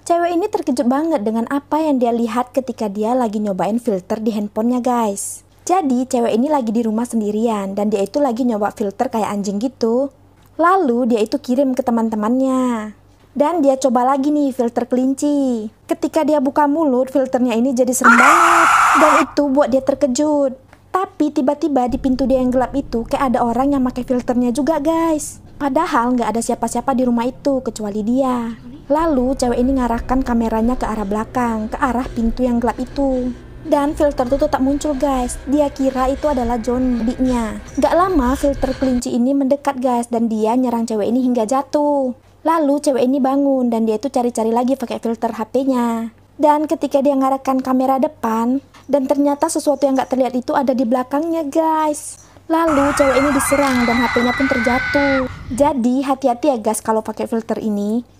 Cewek ini terkejut banget dengan apa yang dia lihat ketika dia lagi nyobain filter di handphonenya guys. Jadi cewek ini lagi di rumah sendirian dan dia itu lagi nyoba filter kayak anjing gitu. Lalu dia itu kirim ke teman-temannya. Dan dia coba lagi nih filter kelinci. Ketika dia buka mulut, filternya ini jadi serem banget. Dan itu buat dia terkejut. Tapi tiba-tiba di pintu dia yang gelap itu kayak ada orang yang pakai filternya juga guys. Padahal nggak ada siapa-siapa di rumah itu kecuali dia. Lalu cewek ini ngarahkan kameranya ke arah belakang, ke arah pintu yang gelap itu. Dan filter itu tetap muncul guys Dia kira itu adalah John dick Gak lama filter kelinci ini mendekat guys Dan dia nyerang cewek ini hingga jatuh Lalu cewek ini bangun dan dia itu cari-cari lagi pakai filter HP-nya dan ketika dia ngarahkan kamera depan dan ternyata sesuatu yang gak terlihat itu ada di belakangnya guys lalu cewek ini diserang dan HP-nya pun terjatuh jadi hati-hati ya guys kalau pakai filter ini